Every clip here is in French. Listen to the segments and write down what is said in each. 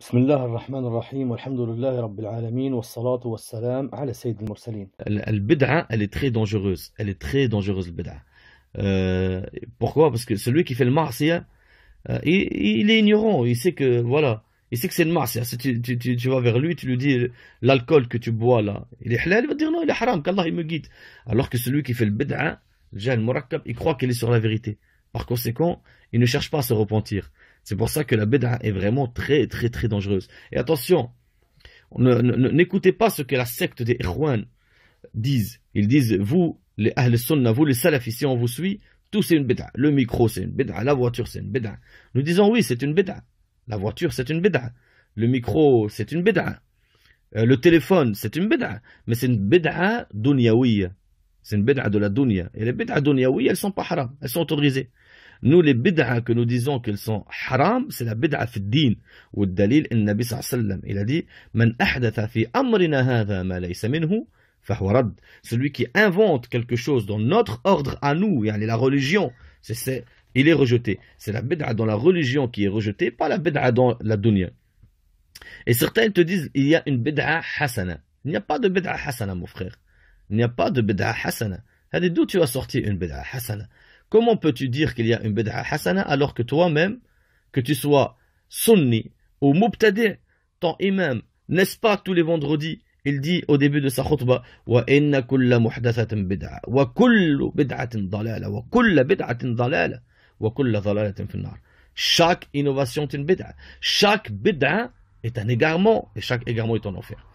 بسم الله الرحمن الرحيم والحمد لله رب العالمين والصلاة والسلام على سيد المرسلين البدعة elle est très dangereuse elle est très dangereuse البدعة euh, pourquoi parce que celui qui fait le marcia euh, il, est ignorant il sait que voilà il sait que c'est le marcia si tu, tu, tu, vas vers lui tu lui dis l'alcool que tu bois là il est halal il va dire non il est haram qu'Allah il me guide alors que celui qui fait le bid'a il croit qu'il est sur la vérité par conséquent il ne cherche pas à se repentir c'est pour ça que la béd'a est vraiment très très très dangereuse. Et attention, n'écoutez pas ce que la secte des Irwan disent. Ils disent, vous, les Ahl Sunnah, vous les salafis, si on vous suit, tout c'est une béd'a. Le micro c'est une béd'a, la voiture c'est une béd'a. Nous disons oui, c'est une béd'a. La voiture c'est une béd'a. Le micro c'est une béd'a. Euh, le téléphone c'est une béd'a. Mais c'est une béd'a douniaouille, C'est une béd'a de la dunya. Et les béd'a dunyawiya, elles sont pas haram, elles sont autorisées. Nous, les bid'a que nous disons qu'elles sont haram, c'est la bid'a fi Ou dalil, le Nabi sallam, il a dit, Man ahdatha fi amrina hadha ma celui qui invente quelque chose dans notre ordre à nous, yani la religion, il est rejeté. C'est la bid'a dans la religion qui est rejetée, pas la bid'a dans la dunya. Et certains te disent, il y a une bid'a hasana. Il n'y a pas de bid'a hasana, mon frère. Il n'y a pas de bid'a hasana. D'où tu as sorti une bid'a hasana Comment peux-tu dire qu'il y a une bid'a hasana alors que toi-même, que tu sois sunni ou mubtadi, ton imam, n'est-ce pas tous les vendredis, il dit au début de sa khutbah wa inna kulla bid'a wa kullu bid'atin dalala wa kulla bid'atin dalala wa kulla dalalatin Chaque innovation est une bid'a. Chaque bid'a est un égarement et chaque égarement est en enfer.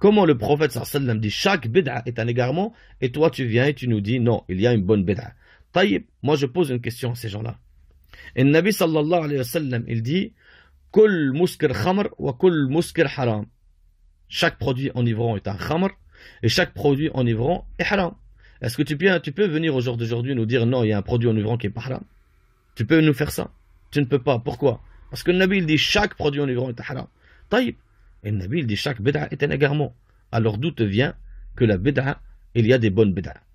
Comment le prophète sallam dit chaque bid'a est un égarement et toi tu viens et tu nous dis non, il y a une bonne bid'a. Taïb, moi je pose une question à ces gens-là. Et le Nabi sallallahu alayhi wa sallam, il dit muskir khamr wa kul muskir haram. Chaque produit enivrant est un khamr et chaque produit enivrant est haram. Est-ce que tu peux, venir au jour d'aujourd'hui nous dire non, il y a un produit enivrant qui est pas haram Tu peux nous faire ça Tu ne peux pas. Pourquoi Parce que le Nabi il dit chaque produit enivrant est haram. Taïb. Et le Nabi il dit chaque bid'a est un égarement. Alors d'où te vient que la bid'a, il y a des bonnes bid'a